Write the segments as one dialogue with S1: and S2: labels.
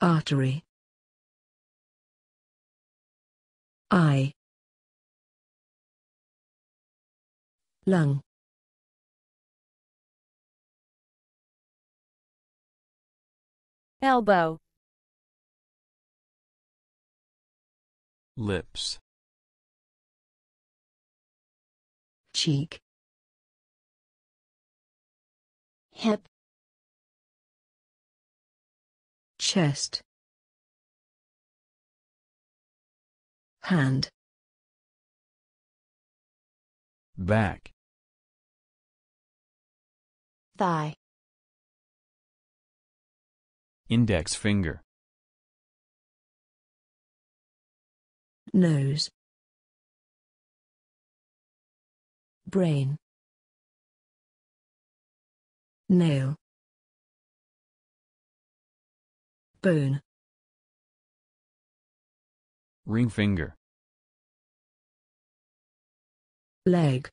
S1: Artery. I. Lung. Elbow. Lips. Cheek. Hip. Chest. Hand. Back. Thigh. Index finger. Nose. Brain. Nail. bone ring finger leg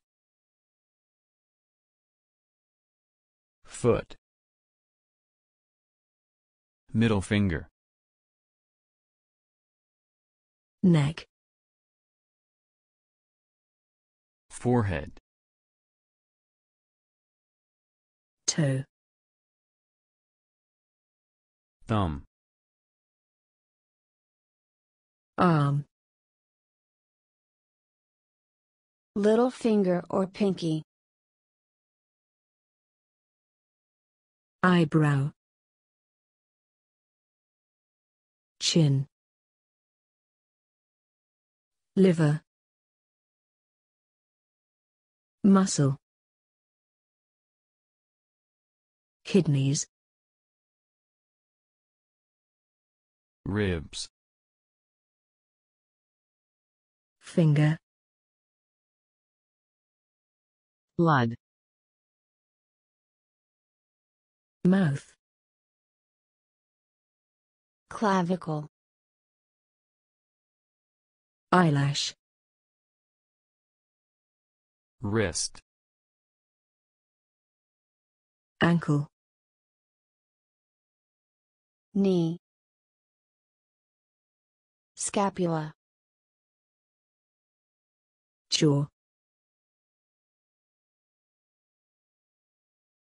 S1: foot middle finger neck forehead toe thumb Arm. Um, little finger or pinky. Eyebrow. Chin. Liver. Muscle. Kidneys. Ribs. finger blood mouth clavicle eyelash wrist ankle knee scapula Sure.